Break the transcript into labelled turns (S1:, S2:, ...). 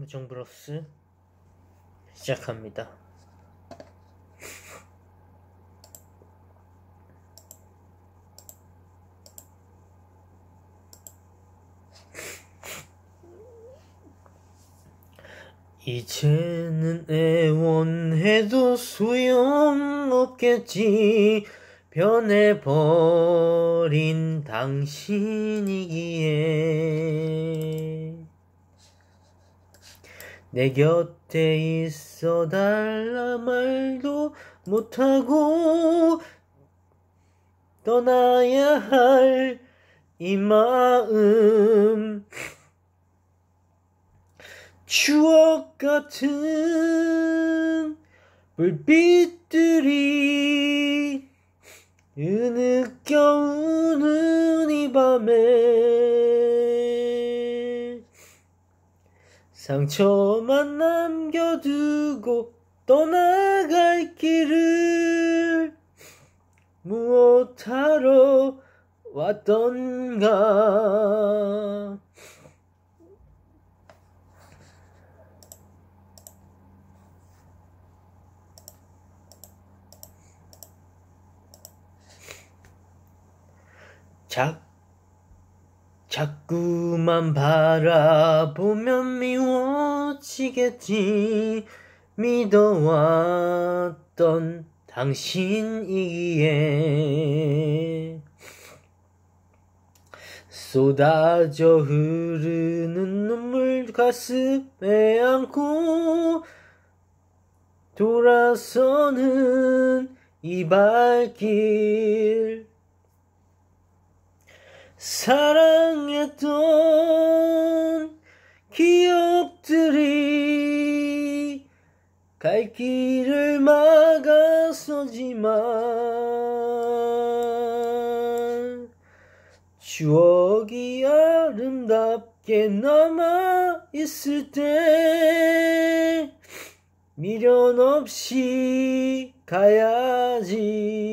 S1: 음정 브러스 시작합니다. 이제는 애원해도 소용없겠지 변해버린 당신이기에 내 곁에 있어 달라 말도 못하고 떠나야 할 이 마음 추억 같은 불빛들이 은 느껴오는 이 밤에 상처만 남겨두고 떠나갈 길을 무엇하러 왔던가 작 자꾸만 바라보면 미워지겠지 믿어왔던 당신이기에 쏟아져 흐르는 눈물 가슴에 안고 돌아서는 이 발길 사랑했던 기억들이 갈 길을 막아서지만 추억이 아름답게 남아 있을 때 미련 없이 가야지